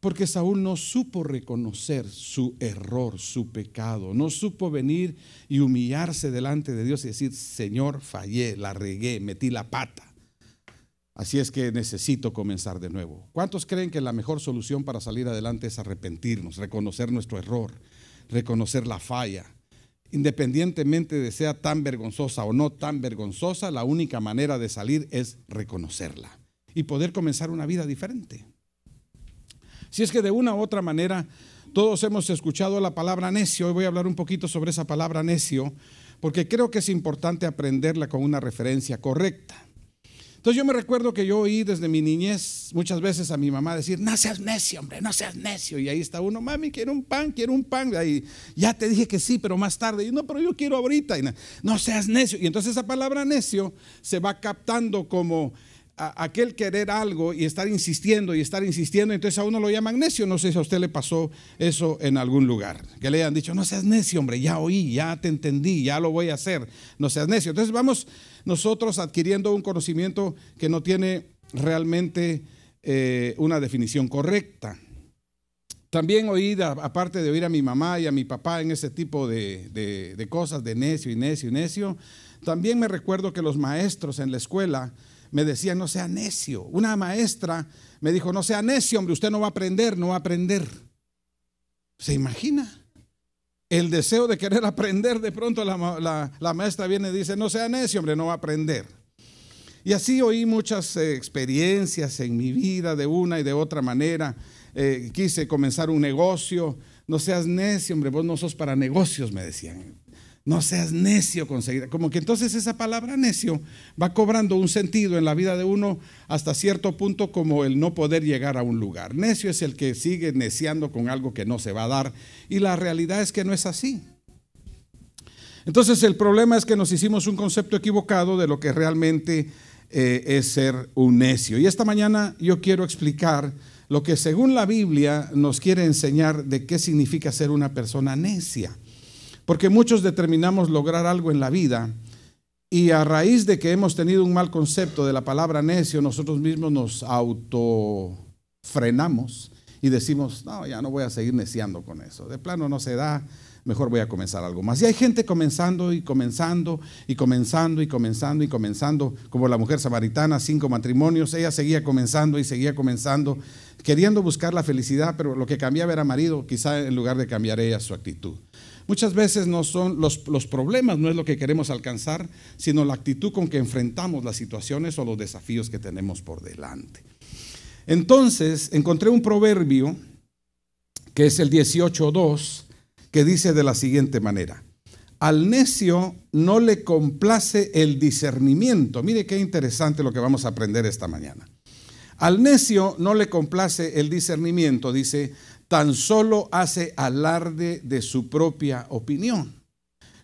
Porque Saúl no supo reconocer su error, su pecado, no supo venir y humillarse delante de Dios y decir, Señor, fallé, la regué, metí la pata. Así es que necesito comenzar de nuevo. ¿Cuántos creen que la mejor solución para salir adelante es arrepentirnos, reconocer nuestro error, reconocer la falla? Independientemente de sea tan vergonzosa o no tan vergonzosa, la única manera de salir es reconocerla y poder comenzar una vida diferente. Si es que de una u otra manera todos hemos escuchado la palabra necio, hoy voy a hablar un poquito sobre esa palabra necio, porque creo que es importante aprenderla con una referencia correcta. Entonces yo me recuerdo que yo oí desde mi niñez muchas veces a mi mamá decir, no seas necio, hombre, no seas necio. Y ahí está uno, mami, quiero un pan, quiero un pan. Y ya te dije que sí, pero más tarde. Y no, pero yo quiero ahorita. Y no seas necio. Y entonces esa palabra necio se va captando como aquel querer algo y estar insistiendo y estar insistiendo, entonces a uno lo llaman necio. No sé si a usted le pasó eso en algún lugar, que le hayan dicho, no seas necio, hombre, ya oí, ya te entendí, ya lo voy a hacer, no seas necio. Entonces vamos nosotros adquiriendo un conocimiento que no tiene realmente eh, una definición correcta. También oí, aparte de oír a mi mamá y a mi papá en ese tipo de, de cosas, de necio y necio y necio, también me recuerdo que los maestros en la escuela, me decía, no sea necio. Una maestra me dijo, no sea necio, hombre, usted no va a aprender, no va a aprender. ¿Se imagina? El deseo de querer aprender, de pronto la, maestra viene y dice, no sea necio, hombre, no va a aprender. Y así oí muchas eh, experiencias en mi vida de una y de otra manera. Eh, quise comenzar un negocio, no seas necio, hombre, vos no sos para negocios, me decían. No seas necio conseguir. Como que entonces esa palabra necio va cobrando un sentido en la vida de uno hasta cierto punto como el no poder llegar a un lugar. Necio es el que sigue neciando con algo que no se va a dar. Y la realidad es que no es así. Entonces el problema es que nos hicimos un concepto equivocado de lo que realmente eh, es ser un necio. Y esta mañana yo quiero explicar lo que según la Biblia nos quiere enseñar de qué significa ser una persona necia. Porque muchos determinamos lograr algo en la vida y a raíz de que hemos tenido un mal concepto de la palabra necio, nosotros mismos nos autofrenamos y decimos, no, ya no voy a seguir neciando con eso. De plano no se da, mejor voy a comenzar algo más. Y hay gente comenzando y comenzando y comenzando y comenzando y comenzando, como la mujer samaritana, cinco matrimonios, ella seguía comenzando y seguía comenzando, queriendo buscar la felicidad, pero lo que cambiaba era marido, quizá en lugar de cambiar ella su actitud. Muchas veces no son los, problemas, no es lo que queremos alcanzar, sino la actitud con que enfrentamos las situaciones o los desafíos que tenemos por delante. Entonces, encontré un proverbio, que es el 18.2, que dice de la siguiente manera, al necio no le complace el discernimiento. Mire qué interesante lo que vamos a aprender esta mañana. Al necio no le complace el discernimiento, dice, tan solo hace alarde de su propia opinión.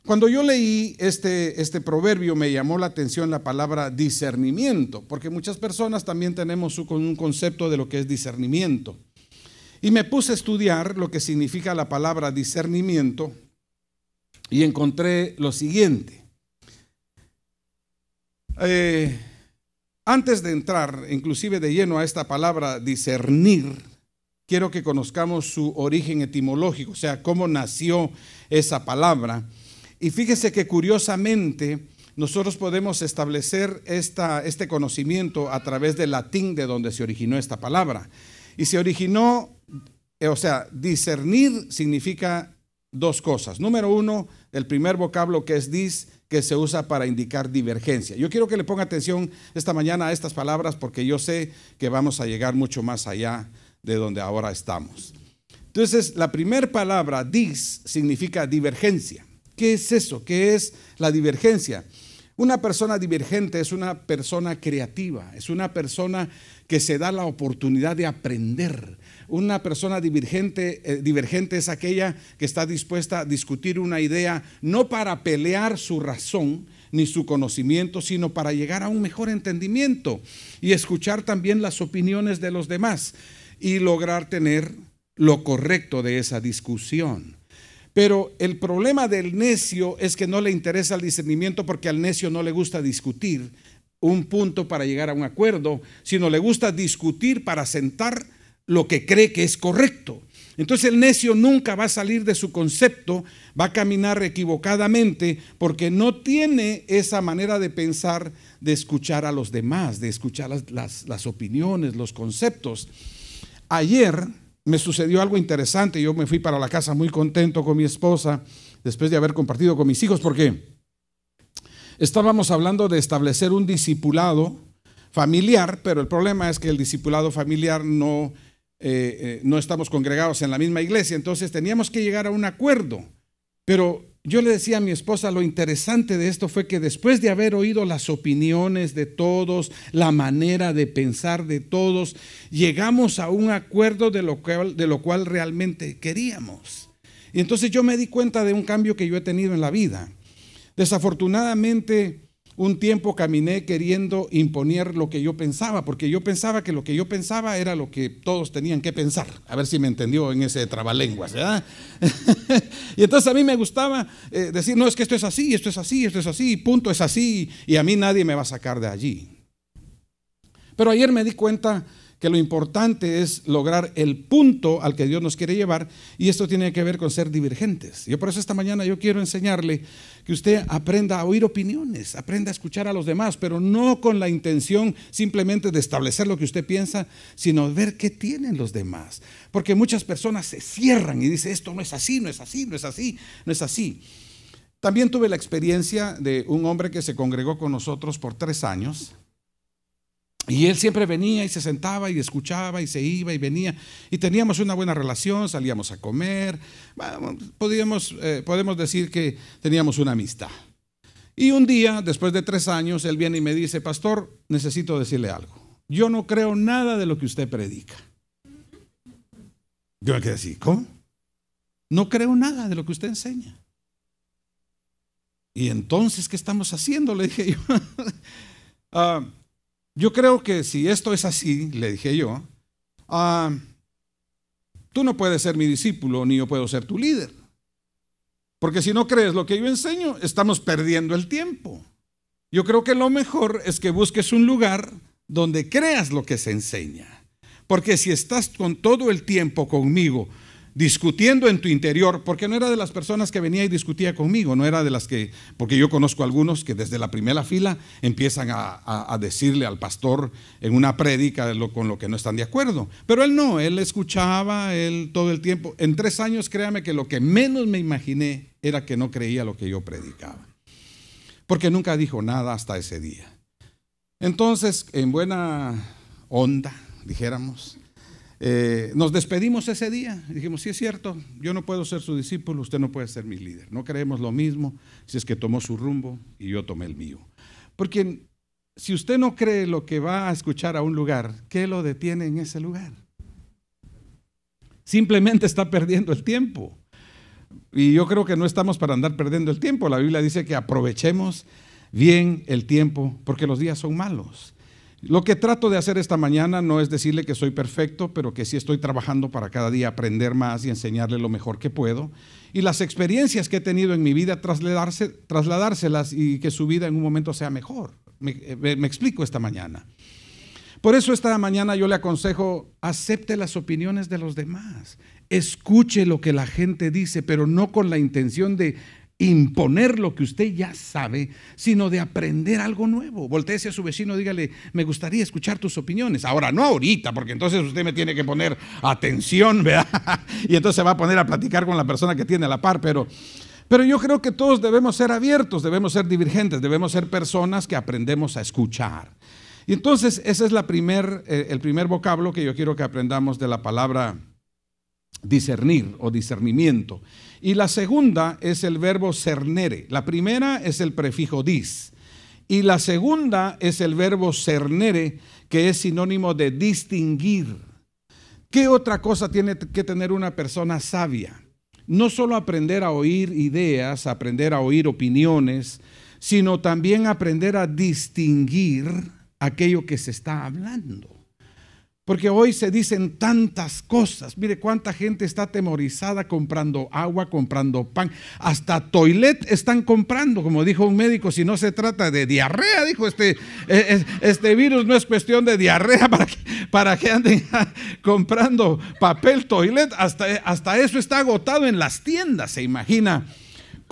Cuando yo leí este, este proverbio me llamó la atención la palabra discernimiento, porque muchas personas también tenemos un concepto de lo que es discernimiento. Y me puse a estudiar lo que significa la palabra discernimiento y encontré lo siguiente. Eh, antes de entrar inclusive de lleno a esta palabra discernir, quiero que conozcamos su origen etimológico, o sea, cómo nació esa palabra. Y fíjese que curiosamente nosotros podemos establecer esta, este conocimiento a través del latín de donde se originó esta palabra. Y se originó, eh, o sea, discernir significa dos cosas. Número uno, el primer vocablo que es dis, que se usa para indicar divergencia. Yo quiero que le ponga atención esta mañana a estas palabras porque yo sé que vamos a llegar mucho más allá de donde ahora estamos. Entonces, la primera palabra, dis, significa divergencia. ¿Qué es eso? ¿Qué es la divergencia? Una persona divergente es una persona creativa, es una persona que se da la oportunidad de aprender. Una persona divergente, eh, divergente es aquella que está dispuesta a discutir una idea no para pelear su razón ni su conocimiento, sino para llegar a un mejor entendimiento y escuchar también las opiniones de los demás y lograr tener lo correcto de esa discusión. Pero el problema del necio es que no le interesa el discernimiento porque al necio no le gusta discutir un punto para llegar a un acuerdo, sino le gusta discutir para sentar lo que cree que es correcto. Entonces el necio nunca va a salir de su concepto, va a caminar equivocadamente porque no tiene esa manera de pensar, de escuchar a los demás, de escuchar las, opiniones, los conceptos. Ayer me sucedió algo interesante. Yo me fui para la casa muy contento con mi esposa después de haber compartido con mis hijos porque estábamos hablando de establecer un discipulado familiar, pero el problema es que el discipulado familiar no, eh, eh, no estamos congregados en la misma iglesia, entonces teníamos que llegar a un acuerdo. Pero yo le decía a mi esposa, lo interesante de esto fue que después de haber oído las opiniones de todos, la manera de pensar de todos, llegamos a un acuerdo de lo cual, de lo cual realmente queríamos. Y entonces yo me di cuenta de un cambio que yo he tenido en la vida. Desafortunadamente, un tiempo caminé queriendo imponer lo que yo pensaba, porque yo pensaba que lo que yo pensaba era lo que todos tenían que pensar. A ver si me entendió en ese trabalenguas, ¿verdad? y entonces a mí me gustaba eh, decir, no, es que esto es así, esto es así, esto es así, punto, es así, y a mí nadie me va a sacar de allí. Pero ayer me di cuenta que lo importante es lograr el punto al que Dios nos quiere llevar y esto tiene que ver con ser divergentes. Yo por eso esta mañana yo quiero enseñarle que usted aprenda a oír opiniones, aprenda a escuchar a los demás, pero no con la intención simplemente de establecer lo que usted piensa, sino ver qué tienen los demás. Porque muchas personas se cierran y dicen, esto no es así, no es así, no es así, no es así. También tuve la experiencia de un hombre que se congregó con nosotros por tres años y él siempre venía y se sentaba y escuchaba y se iba y venía. Y teníamos una buena relación, salíamos a comer. Eh, podemos decir que teníamos una amistad. Y un día, después de tres años, él viene y me dice, pastor, necesito decirle algo. Yo no creo nada de lo que usted predica. Yo me quedé así, ¿cómo? No creo nada de lo que usted enseña. Y entonces, ¿qué estamos haciendo? Le dije yo. Ah, yo creo que si esto es así, le dije yo, ah, tú no puedes ser mi discípulo ni yo puedo ser tu líder. Porque si no crees lo que yo enseño, estamos perdiendo el tiempo. Yo creo que lo mejor es que busques un lugar donde creas lo que se enseña. Porque si estás con todo el tiempo conmigo discutiendo en tu interior, porque no era de las personas que venía y discutía conmigo, no era de las que, porque yo conozco algunos que desde la primera fila empiezan a, decirle al pastor en una prédica con lo que no están de acuerdo. Pero él no, él escuchaba, él todo el tiempo. En tres años, créame que lo que menos me imaginé era que no creía lo que yo predicaba, porque nunca dijo nada hasta ese día. Entonces, en buena onda, dijéramos, eh, nos despedimos ese día. Dijimos, sí es cierto, yo no puedo ser su discípulo, usted no puede ser mi líder. No creemos lo mismo si es que tomó su rumbo y yo tomé el mío. Porque si usted no cree lo que va a escuchar a un lugar, ¿qué lo detiene en ese lugar? Simplemente está perdiendo el tiempo. Y yo creo que no estamos para andar perdiendo el tiempo. La Biblia dice que aprovechemos bien el tiempo porque los días son malos. Lo que trato de hacer esta mañana no es decirle que soy perfecto, pero que sí estoy trabajando para cada día aprender más y enseñarle lo mejor que puedo. Y las experiencias que he tenido en mi vida, trasladárselas y que su vida en un momento sea mejor. Me, me explico esta mañana. Por eso esta mañana yo le aconsejo, acepte las opiniones de los demás, escuche lo que la gente dice, pero no con la intención de imponer lo que usted ya sabe, sino de aprender algo nuevo. volteese a su vecino, dígale, me gustaría escuchar tus opiniones. Ahora, no ahorita, porque entonces usted me tiene que poner atención, ¿verdad? y entonces se va a poner a platicar con la persona que tiene a la par, pero... Pero yo creo que todos debemos ser abiertos, debemos ser divergentes, debemos ser personas que aprendemos a escuchar. Y entonces ese es la primer, eh, el primer vocablo que yo quiero que aprendamos de la palabra discernir o discernimiento. Y la segunda es el verbo cernere. La primera es el prefijo dis. Y la segunda es el verbo cernere, que es sinónimo de distinguir. ¿Qué otra cosa tiene que tener una persona sabia? No solo aprender a oír ideas, aprender a oír opiniones, sino también aprender a distinguir aquello que se está hablando. Porque hoy se dicen tantas cosas. Mire cuánta gente está atemorizada comprando agua, comprando pan. Hasta toilet están comprando, como dijo un médico, si no se trata de diarrea, dijo este, eh, este virus no es cuestión de diarrea para que, para anden comprando papel toilet. Hasta, hasta eso está agotado en las tiendas, se imagina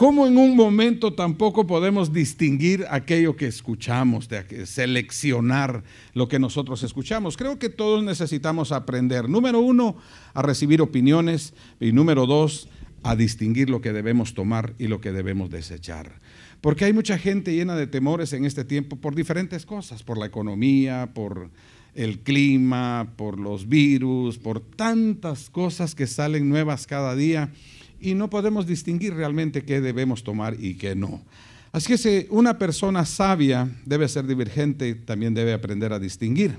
¿Cómo en un momento tampoco podemos distinguir aquello que escuchamos, de seleccionar lo que nosotros escuchamos? Creo que todos necesitamos aprender, número uno, a recibir opiniones y número dos, a distinguir lo que debemos tomar y lo que debemos desechar. Porque hay mucha gente llena de temores en este tiempo por diferentes cosas, por la economía, por el clima, por los virus, por tantas cosas que salen nuevas cada día y no podemos distinguir realmente qué debemos tomar y qué no. Así que si una persona sabia debe ser divergente, también debe aprender a distinguir.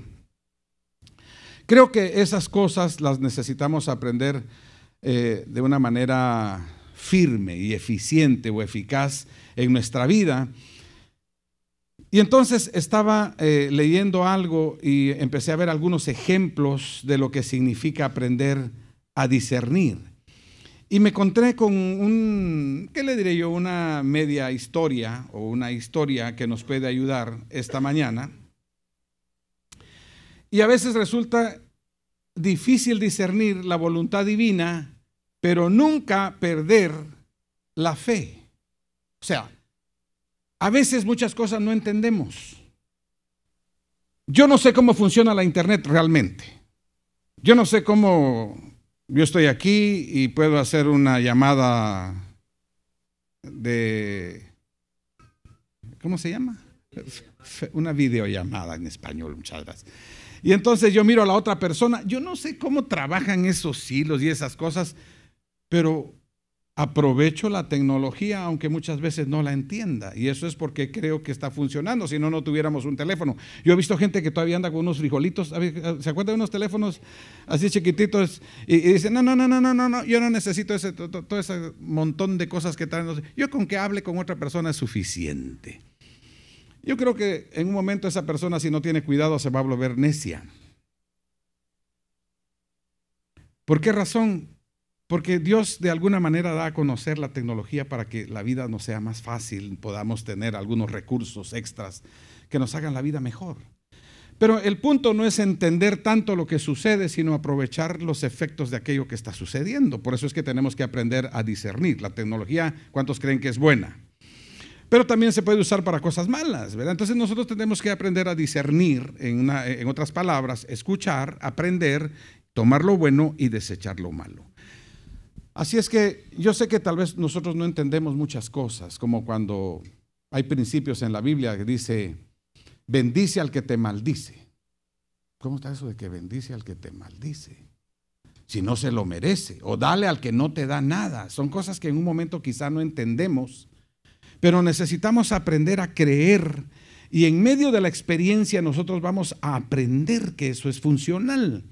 Creo que esas cosas las necesitamos aprender eh, de una manera firme y eficiente o eficaz en nuestra vida. Y entonces estaba eh, leyendo algo y empecé a ver algunos ejemplos de lo que significa aprender a discernir. Y me encontré con un, ¿qué le diré yo? Una media historia o una historia que nos puede ayudar esta mañana. Y a veces resulta difícil discernir la voluntad divina, pero nunca perder la fe. O sea, a veces muchas cosas no entendemos. Yo no sé cómo funciona la internet realmente. Yo no sé cómo yo estoy aquí y puedo hacer una llamada de, ¿cómo se llama? Una videollamada en español, muchas gracias. Y entonces yo miro a la otra persona, yo no sé cómo trabajan esos hilos y esas cosas, pero aprovecho la tecnología aunque muchas veces no la entienda. Y eso es porque creo que está funcionando, si no, no tuviéramos un teléfono. Yo he visto gente que todavía anda con unos frijolitos, ¿se acuerdan de unos teléfonos así chiquititos? Y, dice no, no, no, no, no, no, no, yo no necesito ese, todo, todo ese montón de cosas que traen. Yo con que hable con otra persona es suficiente. Yo creo que en un momento esa persona, si no tiene cuidado, se va a volver necia. ¿Por qué razón? Porque Dios de alguna manera da a conocer la tecnología para que la vida nos sea más fácil, podamos tener algunos recursos extras que nos hagan la vida mejor. Pero el punto no es entender tanto lo que sucede, sino aprovechar los efectos de aquello que está sucediendo. Por eso es que tenemos que aprender a discernir. La tecnología, ¿cuántos creen que es buena? Pero también se puede usar para cosas malas, ¿verdad? Entonces nosotros tenemos que aprender a discernir, en otras palabras, escuchar, aprender, tomar lo bueno y desechar lo malo. Así es que yo sé que tal vez nosotros no entendemos muchas cosas, como cuando hay principios en la Biblia que dice, bendice al que te maldice. ¿Cómo está eso de que bendice al que te maldice? Si no se lo merece. O dale al que no te da nada. Son cosas que en un momento quizá no entendemos, pero necesitamos aprender a creer. Y en medio de la experiencia nosotros vamos a aprender que eso es funcional.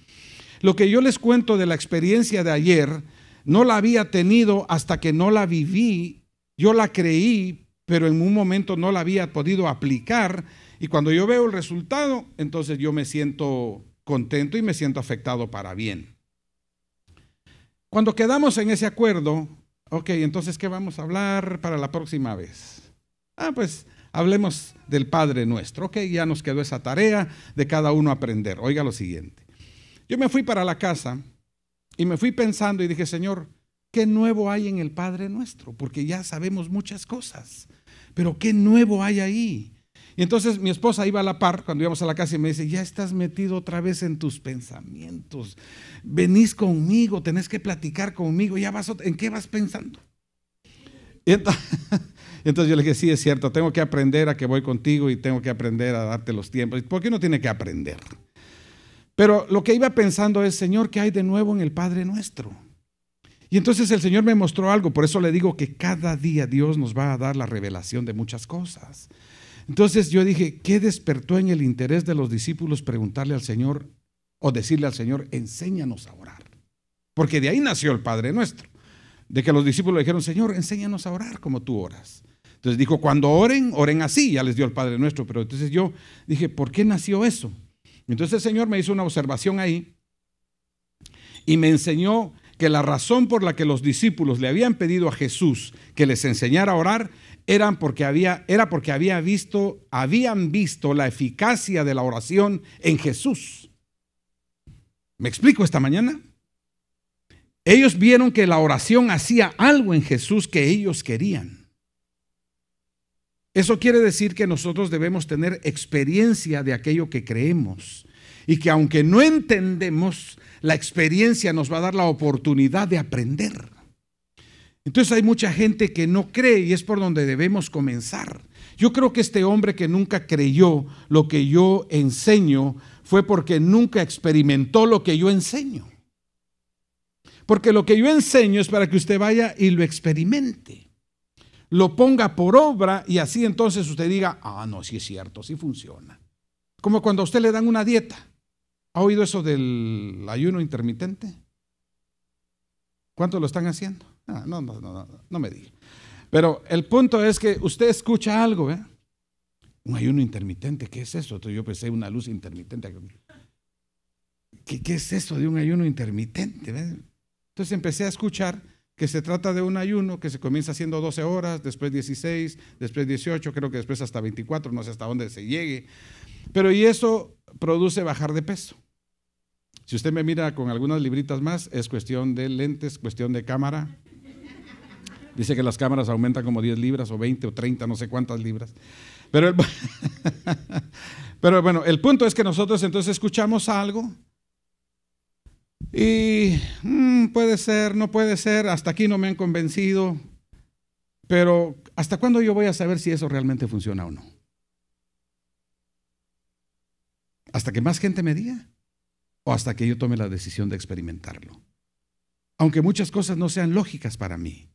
Lo que yo les cuento de la experiencia de ayer no la había tenido hasta que no la viví. Yo la creí, pero en un momento no la había podido aplicar. Y cuando yo veo el resultado, entonces yo me siento contento y me siento afectado para bien. Cuando quedamos en ese acuerdo, ok, entonces ¿qué vamos a hablar para la próxima vez? Ah, pues hablemos del Padre nuestro. Ok, ya nos quedó esa tarea de cada uno aprender. Oiga lo siguiente. Yo me fui para la casa y me fui pensando y dije, Señor, ¿qué nuevo hay en el Padre nuestro? Porque ya sabemos muchas cosas, pero ¿qué nuevo hay ahí? Y entonces mi esposa iba a la par cuando íbamos a la casa y me dice, ya estás metido otra vez en tus pensamientos, venís conmigo, tenés que platicar conmigo, ya vas, ¿en qué vas pensando? entonces, entonces, yo le dije, sí, es cierto, tengo que aprender a que voy contigo y tengo que aprender a darte los tiempos, ¿por qué uno tiene que aprender. Pero lo que iba pensando es, Señor, ¿qué hay de nuevo en el Padre nuestro? Y entonces el Señor me mostró algo, por eso le digo que cada día Dios nos va a dar la revelación de muchas cosas. Entonces yo dije, ¿qué despertó en el interés de los discípulos preguntarle al Señor o decirle al Señor, enséñanos a orar? Porque de ahí nació el Padre nuestro, de que los discípulos le dijeron, Señor, enséñanos a orar como tú oras. Entonces dijo, cuando oren, oren así, ya les dio el Padre nuestro, pero entonces yo dije, ¿por qué nació eso? Entonces el Señor me hizo una observación ahí y me enseñó que la razón por la que los discípulos le habían pedido a Jesús que les enseñara a orar porque había, era porque había visto, habían visto la eficacia de la oración en Jesús. ¿Me explico esta mañana? Ellos vieron que la oración hacía algo en Jesús que ellos querían. Eso quiere decir que nosotros debemos tener experiencia de aquello que creemos y que aunque no entendemos, la experiencia nos va a dar la oportunidad de aprender. Entonces hay mucha gente que no cree y es por donde debemos comenzar. Yo creo que este hombre que nunca creyó lo que yo enseño fue porque nunca experimentó lo que yo enseño. Porque lo que yo enseño es para que usted vaya y lo experimente lo ponga por obra y así entonces usted diga, ah, no, sí es cierto, sí funciona. Como cuando a usted le dan una dieta. ¿Ha oído eso del ayuno intermitente? ¿Cuánto lo están haciendo? Ah, no, no, no, no, me diga. Pero el punto es que usted escucha algo, ¿eh? Un ayuno intermitente, ¿qué es eso? yo pensé una luz intermitente. ¿Qué, es eso de un ayuno intermitente? Entonces empecé a escuchar que se trata de un ayuno que se comienza haciendo 12 horas, después 16, después 18, creo que después hasta 24, no sé hasta dónde se llegue. Pero y eso produce bajar de peso. Si usted me mira con algunas libritas más, es cuestión de lentes, cuestión de cámara. Dice que las cámaras aumentan como 10 libras o 20 o 30, no sé cuántas libras. Pero, pero bueno, el punto es que nosotros entonces escuchamos algo, y mm, puede ser, no puede ser, hasta aquí no me han convencido, pero ¿hasta cuándo yo voy a saber si eso realmente funciona o no? ¿Hasta que más gente me diga? ¿O hasta que yo tome la decisión de experimentarlo? Aunque muchas cosas no sean lógicas para mí.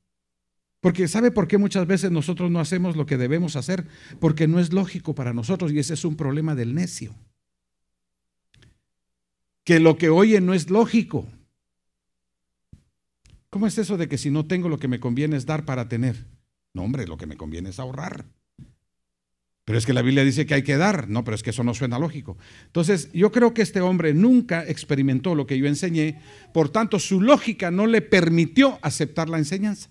Porque ¿sabe por qué muchas veces nosotros no hacemos lo que debemos hacer? Porque no es lógico para nosotros y ese es un problema del necio que lo que oye no es lógico. ¿Cómo es eso de que si no tengo lo que me conviene es dar para tener? No, hombre, lo que me conviene es ahorrar. Pero es que la Biblia dice que hay que dar. No, pero es que eso no suena lógico. Entonces, yo creo que este hombre nunca experimentó lo que yo enseñé, por tanto, su lógica no le permitió aceptar la enseñanza.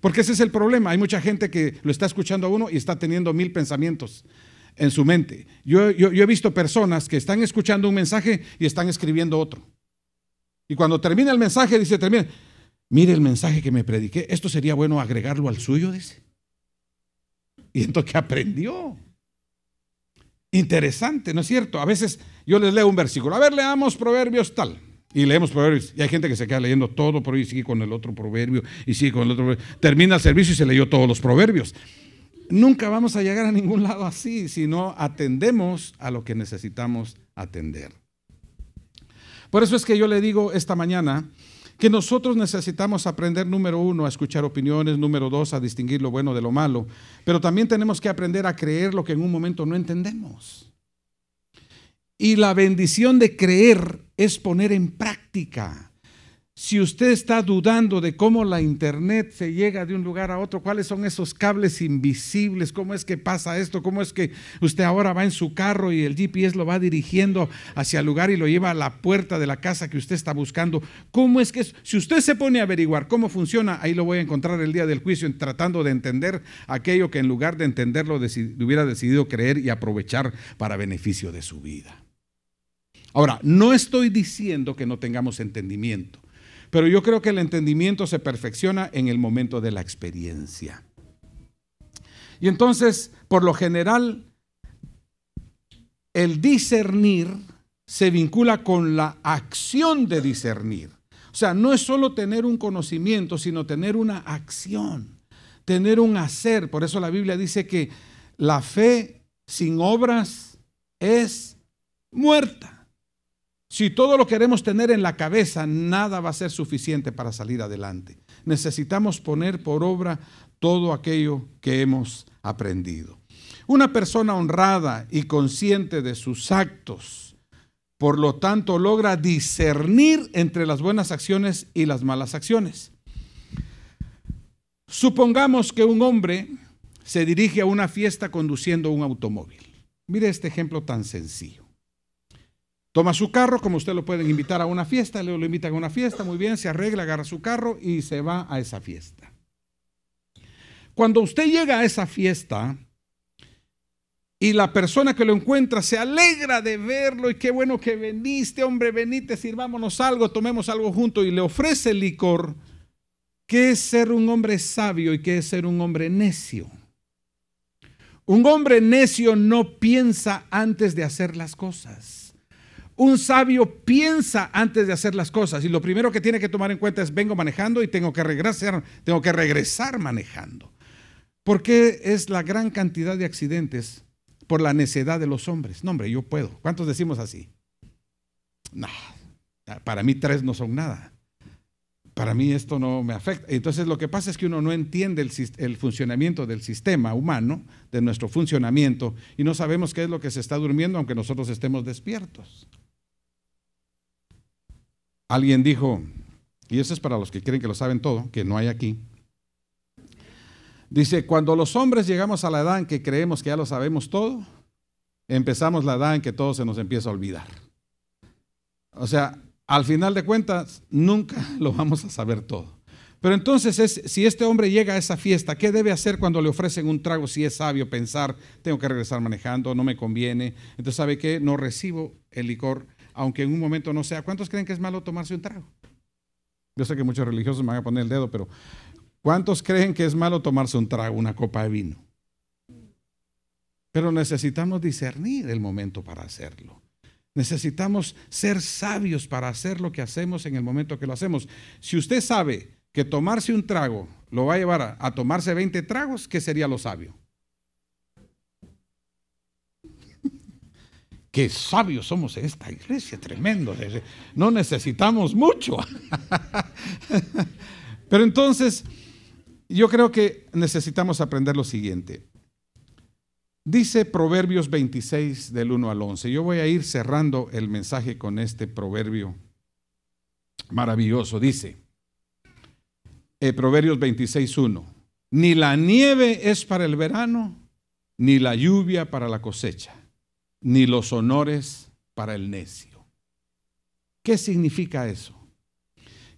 Porque ese es el problema. Hay mucha gente que lo está escuchando a uno y está teniendo mil pensamientos en su mente. Yo, he visto personas que están escuchando un mensaje y están escribiendo otro. Y cuando termina el mensaje, dice, termina, mire el mensaje que me prediqué, esto sería bueno agregarlo al suyo, dice. Y entonces, ¿qué aprendió? Interesante, ¿no es cierto? A veces yo les leo un versículo, a ver, leamos Proverbios tal. Y leemos proverbios. Y hay gente que se queda leyendo todo, pero y sigue con el otro proverbio, y sigue con el otro proverbio. Termina el servicio y se leyó todos los proverbios. Nunca vamos a llegar a ningún lado así si no atendemos a lo que necesitamos atender. Por eso es que yo le digo esta mañana que nosotros necesitamos aprender, número uno, a escuchar opiniones, número dos, a distinguir lo bueno de lo malo, pero también tenemos que aprender a creer lo que en un momento no entendemos. Y la bendición de creer es poner en práctica si usted está dudando de cómo la internet se llega de un lugar a otro, cuáles son esos cables invisibles, cómo es que pasa esto, cómo es que usted ahora va en su carro y el GPS lo va dirigiendo hacia el lugar y lo lleva a la puerta de la casa que usted está buscando, cómo es que si usted se pone a averiguar cómo funciona, ahí lo voy a encontrar el día del juicio tratando de entender aquello que en lugar de entenderlo hubiera decidido creer y aprovechar para beneficio de su vida. Ahora, no estoy diciendo que no tengamos entendimiento pero yo creo que el entendimiento se perfecciona en el momento de la experiencia. Y entonces, por lo general, el discernir se vincula con la acción de discernir. O sea, no es solo tener un conocimiento, sino tener una acción, tener un hacer. Por eso la Biblia dice que la fe sin obras es muerta. Si todo lo queremos tener en la cabeza, nada va a ser suficiente para salir adelante. Necesitamos poner por obra todo aquello que hemos aprendido. Una persona honrada y consciente de sus actos, por lo tanto, logra discernir entre las buenas acciones y las malas acciones. Supongamos que un hombre se dirige a una fiesta conduciendo un automóvil. Mire este ejemplo tan sencillo. Toma su carro, como usted lo pueden invitar a una fiesta, le lo invitan a una fiesta, muy bien, se arregla, agarra su carro y se va a esa fiesta. Cuando usted llega a esa fiesta y la persona que lo encuentra se alegra de verlo y qué bueno que veniste, hombre, venite, sirvámonos algo, tomemos algo juntos y le ofrece licor, ¿qué es ser un hombre sabio y qué es ser un hombre necio? Un hombre necio no piensa antes de hacer las cosas. Un sabio piensa antes de hacer las cosas y lo primero que tiene que tomar en cuenta es vengo manejando y tengo que regresar, tengo que regresar manejando. Porque es la gran cantidad de accidentes por la necedad de los hombres. No, hombre, yo puedo. ¿Cuántos decimos así? No, para mí tres no son nada. Para mí esto no me afecta. Entonces lo que pasa es que uno no entiende el funcionamiento del sistema humano, de nuestro funcionamiento, y no sabemos qué es lo que se está durmiendo aunque nosotros estemos despiertos. Alguien dijo, y eso es para los que creen que lo saben todo, que no hay aquí. Dice, cuando los hombres llegamos a la edad en que creemos que ya lo sabemos todo, empezamos la edad en que todo se nos empieza a olvidar. O sea, al final de cuentas, nunca lo vamos a saber todo. Pero entonces, es, si este hombre llega a esa fiesta, ¿qué debe hacer cuando le ofrecen un trago? Si es sabio pensar, tengo que regresar manejando, no me conviene. Entonces, ¿sabe qué? No recibo el licor aunque en un momento no sea. ¿Cuántos creen que es malo tomarse un trago? Yo sé que muchos religiosos me van a poner el dedo, pero ¿cuántos creen que es malo tomarse un trago, una copa de vino? Pero necesitamos discernir el momento para hacerlo. Necesitamos ser sabios para hacer lo que hacemos en el momento que lo hacemos. Si usted sabe que tomarse un trago lo va a llevar a, tomarse 20 tragos, ¿qué sería lo sabio? Qué sabios somos en esta iglesia, tremendo. No necesitamos mucho. Pero entonces, yo creo que necesitamos aprender lo siguiente. Dice Proverbios 26 del 1 al 11. Yo voy a ir cerrando el mensaje con este proverbio maravilloso. Dice eh, Proverbios 26, 1. Ni la nieve es para el verano, ni la lluvia para la cosecha ni los honores para el necio. ¿Qué significa eso?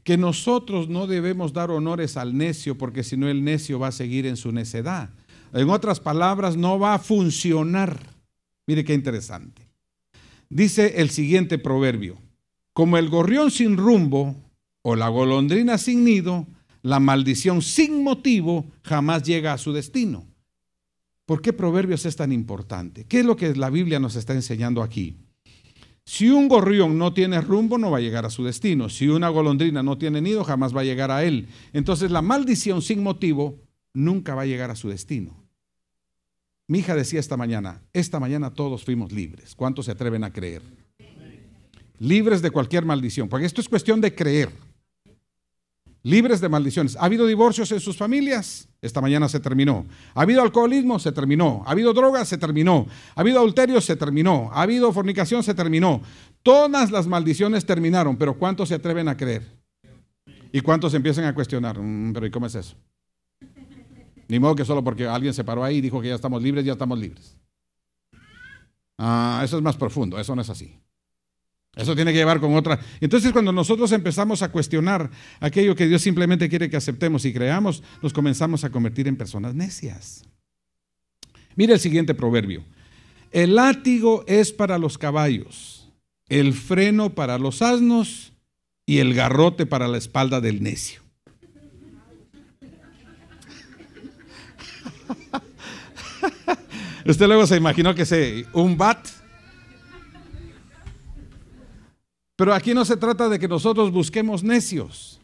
Que nosotros no debemos dar honores al necio porque si no el necio va a seguir en su necedad. En otras palabras, no va a funcionar. Mire qué interesante. Dice el siguiente proverbio, como el gorrión sin rumbo o la golondrina sin nido, la maldición sin motivo jamás llega a su destino. ¿Por qué Proverbios es tan importante? ¿Qué es lo que la Biblia nos está enseñando aquí? Si un gorrión no tiene rumbo, no va a llegar a su destino. Si una golondrina no tiene nido, jamás va a llegar a él. Entonces la maldición sin motivo nunca va a llegar a su destino. Mi hija decía esta mañana, esta mañana todos fuimos libres. ¿Cuántos se atreven a creer? Libres de cualquier maldición, porque esto es cuestión de creer libres de maldiciones. ¿Ha habido divorcios en sus familias? Esta mañana se terminó. ¿Ha habido alcoholismo? Se terminó. ¿Ha habido drogas? Se terminó. ¿Ha habido adulterio? Se terminó. ¿Ha habido fornicación? Se terminó. Todas las maldiciones terminaron, pero ¿cuántos se atreven a creer? ¿Y cuántos empiezan a cuestionar? Mm, pero ¿y cómo es eso? Ni modo que solo porque alguien se paró ahí y dijo que ya estamos libres, ya estamos libres. Ah, eso es más profundo, eso no es así. Eso tiene que llevar con otra. Entonces cuando nosotros empezamos a cuestionar aquello que Dios simplemente quiere que aceptemos y creamos, nos comenzamos a convertir en personas necias. mire el siguiente proverbio. El látigo es para los caballos, el freno para los asnos y el garrote para la espalda del necio. Usted luego se imaginó que se, un bat Pero aquí no se trata de que nosotros busquemos necios.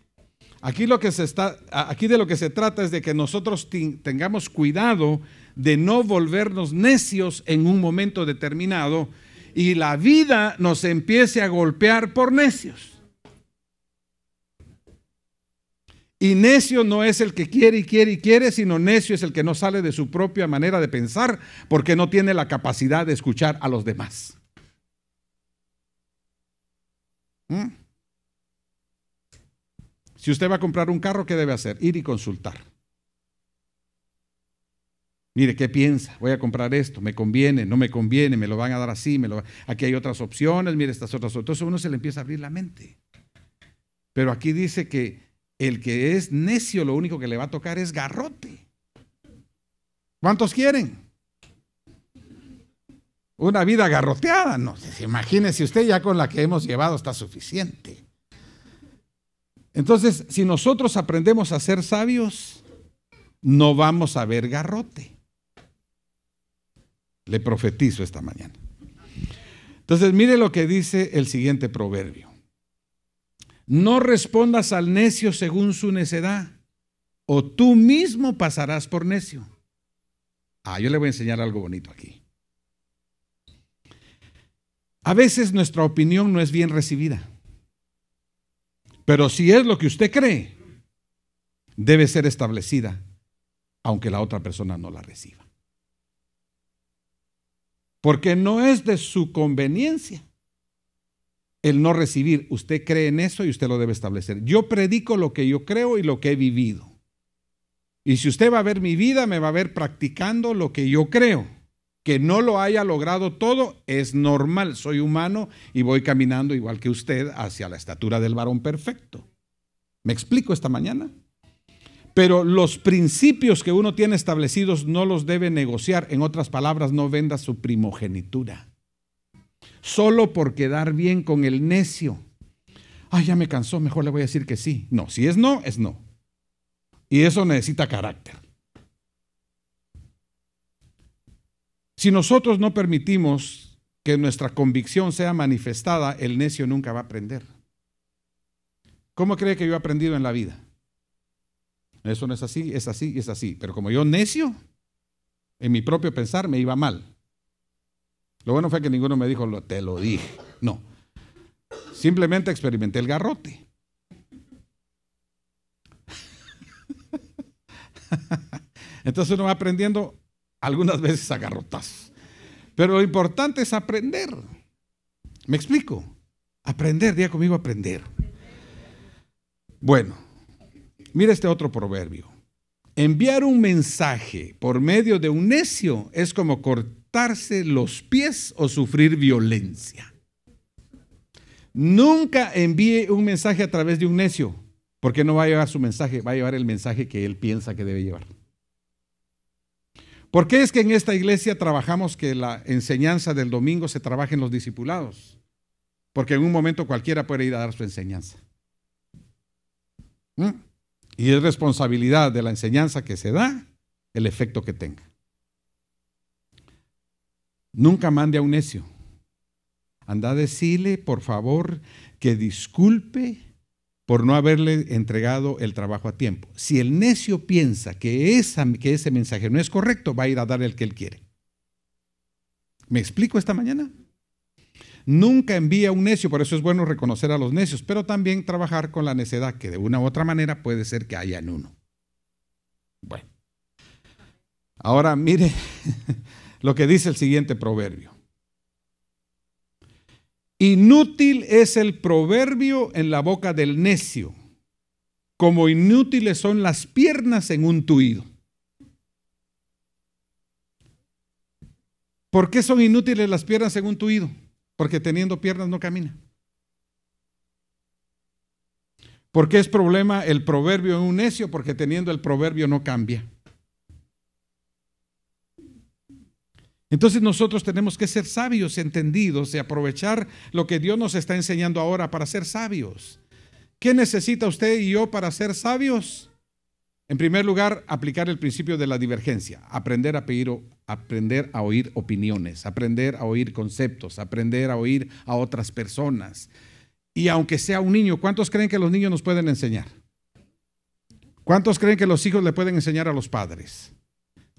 Aquí, lo que se está, aquí de lo que se trata es de que nosotros tengamos cuidado de no volvernos necios en un momento determinado y la vida nos empiece a golpear por necios. Y necio no es el que quiere y quiere y quiere, sino necio es el que no sale de su propia manera de pensar porque no tiene la capacidad de escuchar a los demás. ¿Mm? Si usted va a comprar un carro, ¿qué debe hacer? Ir y consultar. Mire, ¿qué piensa? Voy a comprar esto, me conviene, no me conviene, me lo van a dar así, aquí hay otras opciones, mire estas otras. Entonces uno se le empieza a abrir la mente. Pero aquí dice que el que es necio lo único que le va a tocar es garrote. ¿Cuántos quieren? una vida garroteada. No, sé, imagínese usted ya con la que hemos llevado está suficiente. Entonces, si nosotros aprendemos a ser sabios, no vamos a ver garrote. Le profetizo esta mañana. Entonces, mire lo que dice el siguiente proverbio. No respondas al necio según su necedad, o tú mismo pasarás por necio. Ah, yo le voy a enseñar algo bonito aquí. A veces nuestra opinión no es bien recibida. Pero si es lo que usted cree, debe ser establecida, aunque la otra persona no la reciba. Porque no es de su conveniencia el no recibir. Usted cree en eso y usted lo debe establecer. Yo predico lo que yo creo y lo que he vivido. Y si usted va a ver mi vida, me va a ver practicando lo que yo creo. Que no lo haya logrado todo es normal, soy humano y voy caminando igual que usted hacia la estatura del varón perfecto. ¿Me explico esta mañana? Pero los principios que uno tiene establecidos no los debe negociar. En otras palabras, no venda su primogenitura. Solo por quedar bien con el necio. Ay, ya me cansó, mejor le voy a decir que sí. No, si es no, es no. Y eso necesita carácter. Si nosotros no permitimos que nuestra convicción sea manifestada, el necio nunca va a aprender. ¿Cómo cree que yo he aprendido en la vida? Eso no es así, es así, es así. Pero como yo necio, en mi propio pensar me iba mal. Lo bueno fue que ninguno me dijo, te lo dije. No. Simplemente experimenté el garrote. Entonces uno va aprendiendo algunas veces agarrotas. Pero lo importante es aprender. ¿Me explico? Aprender, día conmigo aprender. Bueno, mira este otro proverbio. Enviar un mensaje por medio de un necio es como cortarse los pies o sufrir violencia. Nunca envíe un mensaje a través de un necio, porque no va a llevar su mensaje, va a llevar el mensaje que él piensa que debe llevar. ¿Por qué es que en esta iglesia trabajamos que la enseñanza del domingo se trabaje en los discipulados? Porque en un momento cualquiera puede ir a dar su enseñanza. ¿Mm? Y es responsabilidad de la enseñanza que se da el efecto que tenga. Nunca mande a un necio. Anda a decirle, por favor, que disculpe por no haberle entregado el trabajo a tiempo. Si el necio piensa que, ese mensaje no es correcto, va a ir a dar el que él quiere. ¿Me explico esta mañana? Nunca envía un necio, por eso es bueno reconocer a los necios, pero también trabajar con la necedad, que de una u otra manera puede ser que haya en uno. Bueno, ahora mire lo que dice el siguiente proverbio. Inútil es el proverbio en la boca del necio, como inútiles son las piernas en un tuido. ¿Por qué son inútiles las piernas en un tuido? Porque teniendo piernas no camina. ¿Por qué es problema el proverbio en un necio? Porque teniendo el proverbio no cambia. Entonces nosotros tenemos que ser sabios, entendidos y aprovechar lo que Dios nos está enseñando ahora para ser sabios. ¿Qué necesita usted y yo para ser sabios? En primer lugar, aplicar el principio de la divergencia, aprender a, pedir, aprender a oír opiniones, aprender a oír conceptos, aprender a oír a otras personas. Y aunque sea un niño, ¿cuántos creen que los niños nos pueden enseñar? ¿Cuántos creen que los hijos le pueden enseñar a los padres?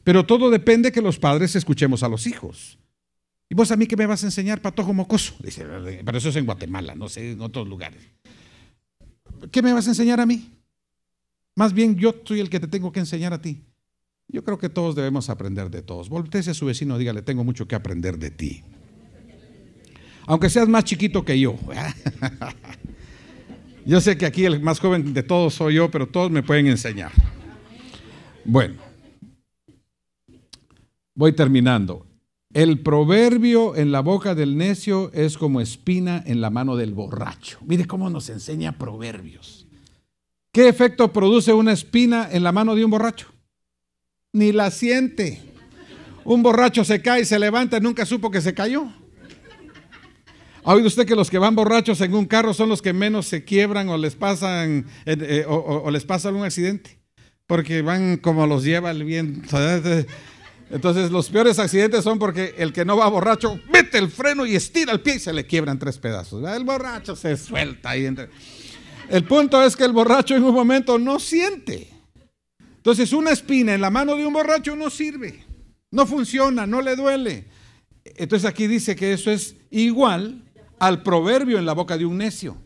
Pero todo depende que los padres escuchemos a los hijos. ¿Y vos a mí qué me vas a enseñar, patojo mocoso? Dice, pero eso es en Guatemala, no sé, en otros lugares. ¿Qué me vas a enseñar a mí? Más bien yo soy el que te tengo que enseñar a ti. Yo creo que todos debemos aprender de todos. Voltese a su vecino, dígale, tengo mucho que aprender de ti. Aunque seas más chiquito que yo. yo sé que aquí el más joven de todos soy yo, pero todos me pueden enseñar. Bueno. Voy terminando. El proverbio en la boca del necio es como espina en la mano del borracho. Mire cómo nos enseña proverbios. ¿Qué efecto produce una espina en la mano de un borracho? Ni la siente. Un borracho se cae, se levanta, nunca supo que se cayó. ¿Ha oído usted que los que van borrachos en un carro son los que menos se quiebran o les pasan eh, eh, o, les pasa un accidente? Porque van como los lleva el viento. Entonces los peores accidentes son porque el que no va borracho mete el freno y estira el pie y se le quiebran tres pedazos. El borracho se suelta ahí. Entre... El punto es que el borracho en un momento no siente. Entonces una espina en la mano de un borracho no sirve, no funciona, no le duele. Entonces aquí dice que eso es igual al proverbio en la boca de un necio.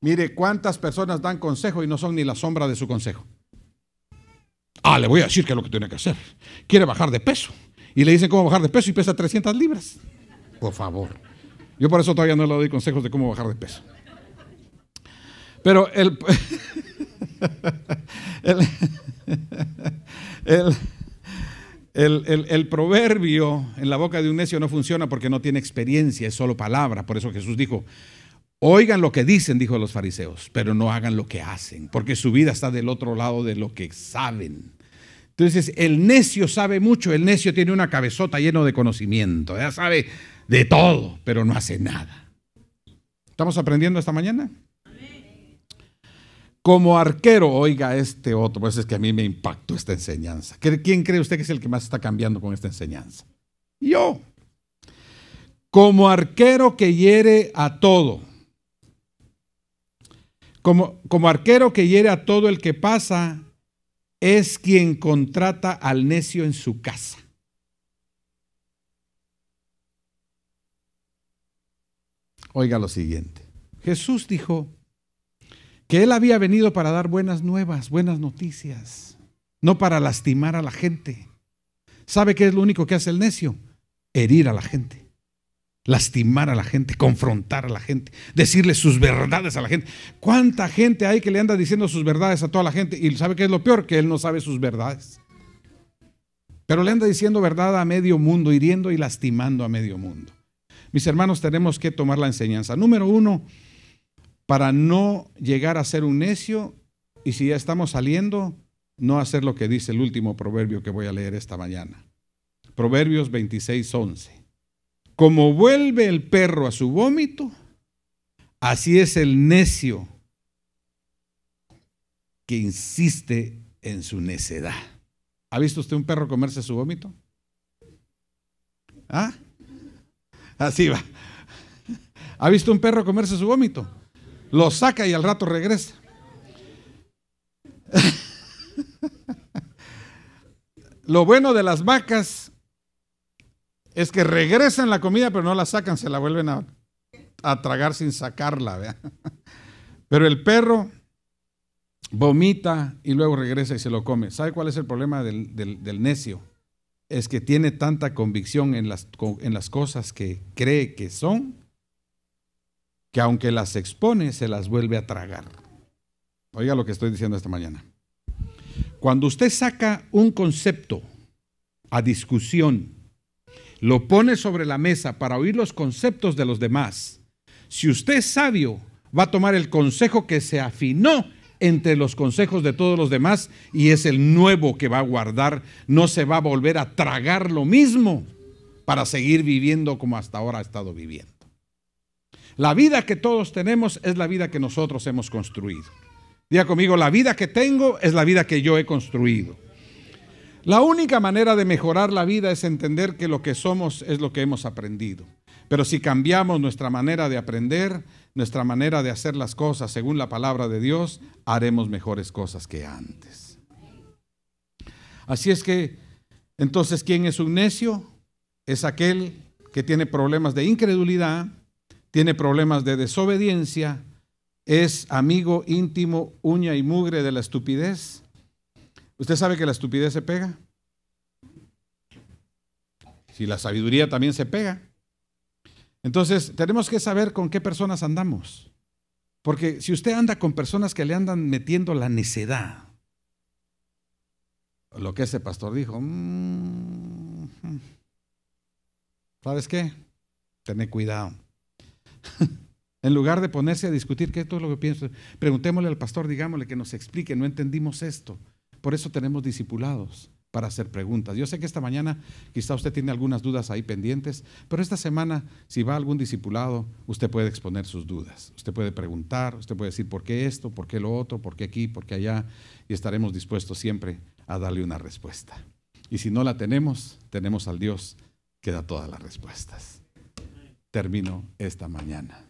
Mire cuántas personas dan consejo y no son ni la sombra de su consejo. Ah, le voy a decir que es lo que tiene que hacer. Quiere bajar de peso. Y le dicen cómo bajar de peso y pesa 300 libras. Por favor. Yo por eso todavía no le doy consejos de cómo bajar de peso. Pero el, el, el, el, el, proverbio en la boca de un necio no funciona porque no tiene experiencia, es solo palabra. Por eso Jesús dijo, Oigan lo que dicen, dijo los fariseos, pero no hagan lo que hacen, porque su vida está del otro lado de lo que saben. Entonces, el necio sabe mucho, el necio tiene una cabezota lleno de conocimiento, ya sabe de todo, pero no hace nada. ¿Estamos aprendiendo esta mañana? Como arquero, oiga este otro, pues es que a mí me impactó esta enseñanza. ¿Quién cree usted que es el que más está cambiando con esta enseñanza? Yo. Como arquero que hiere a todo como, arquero que hiere a todo el que pasa, es quien contrata al necio en su casa. Oiga lo siguiente. Jesús dijo que él había venido para dar buenas nuevas, buenas noticias, no para lastimar a la gente. ¿Sabe qué es lo único que hace el necio? Herir a la gente lastimar a la gente, confrontar a la gente, decirle sus verdades a la gente. ¿Cuánta gente hay que le anda diciendo sus verdades a toda la gente? Y sabe que es lo peor, que él no sabe sus verdades. Pero le anda diciendo verdad a medio mundo, hiriendo y lastimando a medio mundo. Mis hermanos, tenemos que tomar la enseñanza. Número uno, para no llegar a ser un necio y si ya estamos saliendo, no hacer lo que dice el último proverbio que voy a leer esta mañana. Proverbios 26, 11. Como vuelve el perro a su vómito, así es el necio que insiste en su necedad. ¿Ha visto usted un perro comerse su vómito? ¿Ah? Así va. ¿Ha visto un perro comerse su vómito? Lo saca y al rato regresa. Lo bueno de las vacas es que regresan la comida, pero no la sacan, se la vuelven a, tragar sin sacarla. Pero el perro vomita y luego regresa y se lo come. ¿Sabe cuál es el problema del, necio? Es que tiene tanta convicción en las cosas que cree que son, que aunque las expone, se las vuelve a tragar. Oiga lo que estoy diciendo esta mañana. Cuando usted saca un concepto a discusión, lo pone sobre la mesa para oír los conceptos de los demás. Si usted es sabio, va a tomar el consejo que se afinó entre los consejos de todos los demás y es el nuevo que va a guardar, no se va a volver a tragar lo mismo para seguir viviendo como hasta ahora ha estado viviendo. La vida que todos tenemos es la vida que nosotros hemos construido. Diga conmigo, la vida que tengo es la vida que yo he construido. La única manera de mejorar la vida es entender que lo que somos es lo que hemos aprendido. Pero si cambiamos nuestra manera de aprender, nuestra manera de hacer las cosas según la palabra de Dios, haremos mejores cosas que antes. Así es que, entonces, ¿quién es un necio? Es aquel que tiene problemas de incredulidad, tiene problemas de desobediencia, es amigo íntimo, uña y mugre de la estupidez, ¿Usted sabe que la estupidez se pega? Si la sabiduría también se pega. Entonces, tenemos que saber con qué personas andamos. Porque si usted anda con personas que le andan metiendo la necedad, lo que ese pastor dijo, mm, ¿sabes qué? tener cuidado. en lugar de ponerse a discutir qué es todo lo que pienso, preguntémosle al pastor, digámosle que nos explique, no entendimos esto. Por eso tenemos discipulados para hacer preguntas. Yo sé que esta mañana quizá usted tiene algunas dudas ahí pendientes, pero esta semana, si va algún discipulado, usted puede exponer sus dudas. Usted puede preguntar, usted puede decir por qué esto, por qué lo otro, por qué aquí, por qué allá, y estaremos dispuestos siempre a darle una respuesta. Y si no la tenemos, tenemos al Dios que da todas las respuestas. Termino esta mañana.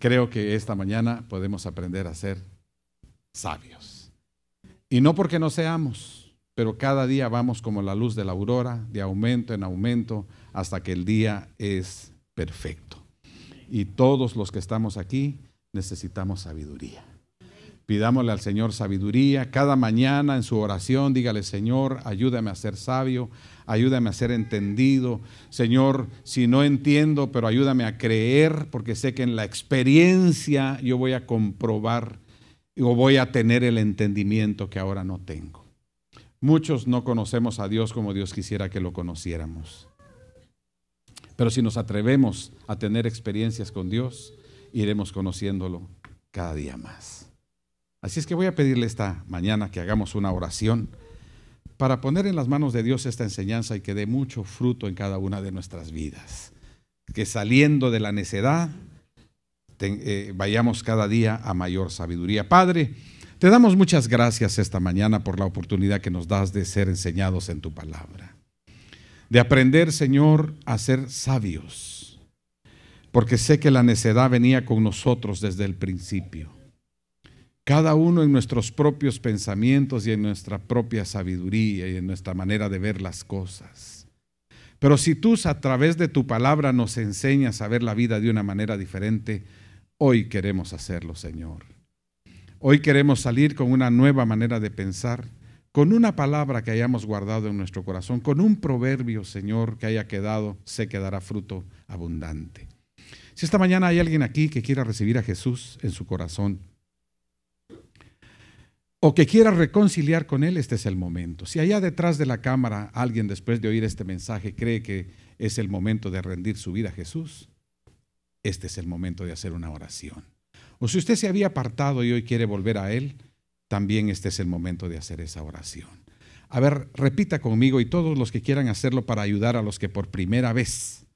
Creo que esta mañana podemos aprender a ser sabios. Y no porque no seamos, pero cada día vamos como la luz de la aurora, de aumento en aumento, hasta que el día es perfecto. Y todos los que estamos aquí necesitamos sabiduría. Pidámosle al Señor sabiduría. Cada mañana en su oración, dígale, Señor, ayúdame a ser sabio, ayúdame a ser entendido. Señor, si no entiendo, pero ayúdame a creer, porque sé que en la experiencia yo voy a comprobar o voy a tener el entendimiento que ahora no tengo. Muchos no conocemos a Dios como Dios quisiera que lo conociéramos. Pero si nos atrevemos a tener experiencias con Dios, iremos conociéndolo cada día más. Así es que voy a pedirle esta mañana que hagamos una oración para poner en las manos de Dios esta enseñanza y que dé mucho fruto en cada una de nuestras vidas. Que saliendo de la necedad eh, vayamos cada día a mayor sabiduría. Padre, te damos muchas gracias esta mañana por la oportunidad que nos das de ser enseñados en tu palabra, de aprender, Señor, a ser sabios, porque sé que la necedad venía con nosotros desde el principio. Cada uno en nuestros propios pensamientos y en nuestra propia sabiduría y en nuestra manera de ver las cosas. Pero si tú a través de tu palabra nos enseñas a ver la vida de una manera diferente, Hoy queremos hacerlo, Señor. Hoy queremos salir con una nueva manera de pensar, con una palabra que hayamos guardado en nuestro corazón, con un proverbio, Señor, que haya quedado, se quedará fruto abundante. Si esta mañana hay alguien aquí que quiera recibir a Jesús en su corazón o que quiera reconciliar con Él, este es el momento. Si allá detrás de la cámara alguien después de oír este mensaje cree que es el momento de rendir su vida a Jesús, este es el momento de hacer una oración. O si usted se había apartado y hoy quiere volver a Él, también este es el momento de hacer esa oración. A ver, repita conmigo y todos los que quieran hacerlo para ayudar a los que por primera vez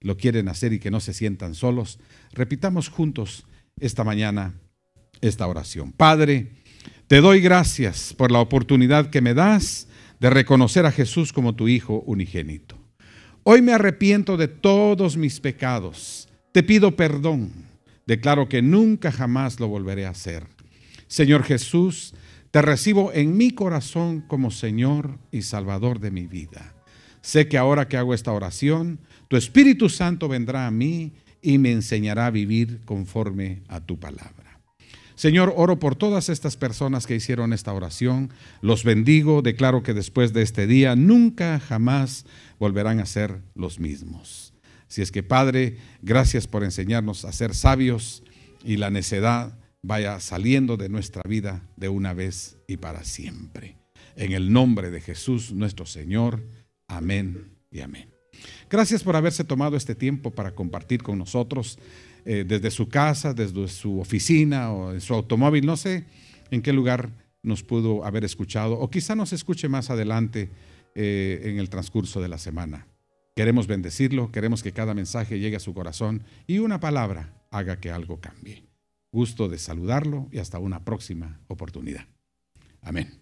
lo quieren hacer y que no se sientan solos, repitamos juntos esta mañana esta oración. Padre, te doy gracias por la oportunidad que me das de reconocer a Jesús como tu Hijo unigénito. Hoy me arrepiento de todos mis pecados te pido perdón. Declaro que nunca jamás lo volveré a hacer. Señor Jesús, te recibo en mi corazón como Señor y Salvador de mi vida. Sé que ahora que hago esta oración, tu Espíritu Santo vendrá a mí y me enseñará a vivir conforme a tu palabra. Señor, oro por todas estas personas que hicieron esta oración. Los bendigo, declaro que después de este día nunca jamás volverán a ser los mismos. Si es que, Padre, gracias por enseñarnos a ser sabios y la necedad vaya saliendo de nuestra vida de una vez y para siempre. En el nombre de Jesús nuestro Señor. Amén y amén. Gracias por haberse tomado este tiempo para compartir con nosotros eh, desde su casa, desde su oficina o en su automóvil. No sé en qué lugar nos pudo haber escuchado o quizá nos escuche más adelante eh, en el transcurso de la semana. Queremos bendecirlo, queremos que cada mensaje llegue a su corazón y una palabra haga que algo cambie. Gusto de saludarlo y hasta una próxima oportunidad. Amén.